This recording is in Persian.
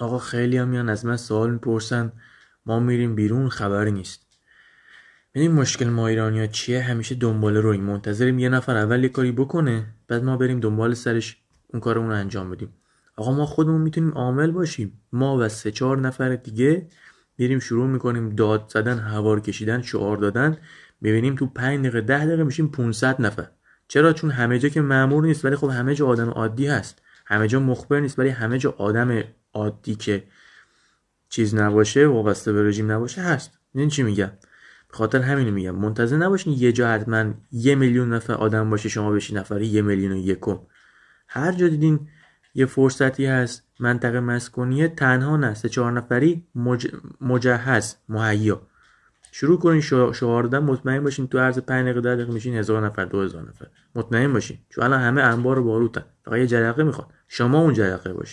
آقا خیلی هم میان از من سوال میپرسن ما میریم بیرون خبری نیست ببین مشکل ما ایرانیا چیه همیشه دنبال روی منتظریم یه نفر اول یه کاری بکنه بعد ما بریم دنبال سرش اون کار اون رو انجام بدیم آقا ما خودمون میتونیم عامل باشیم ما و سه چهار نفر دیگه میریم شروع میکنیم داد زدن هوار کشیدن شعار دادن میبینیم تو 5 دقیقه 10 دقیقه میشیم 500 نفر چرا چون همه جا که مأمور نیست ولی خب همه جا آدم عادی هست همه جا مخبر نیست ولی همه جا آدم عادی که چیز نباشه وابسته به رژیم نباشه هست این چی میگم خاطر همین میگم منتظر نباشین یه جا حتما یه میلیون نفر آدم باشه شما بشین نفری یه میلیون و یکم هر جا دیدین یه فرصتی هست منطقه مسکونی تنها نه سه چهار نفری مج... مجهز مهیا شروع کنین شعار دادن مطمئن باشین تو عرض 5 دقیقه 10 دقیقه میشین هزار نفر 2000 نفر مطمئن باشین چون الان همه انبار و باروتن فقط یه جرقه میخواد شما اون جرقه باشین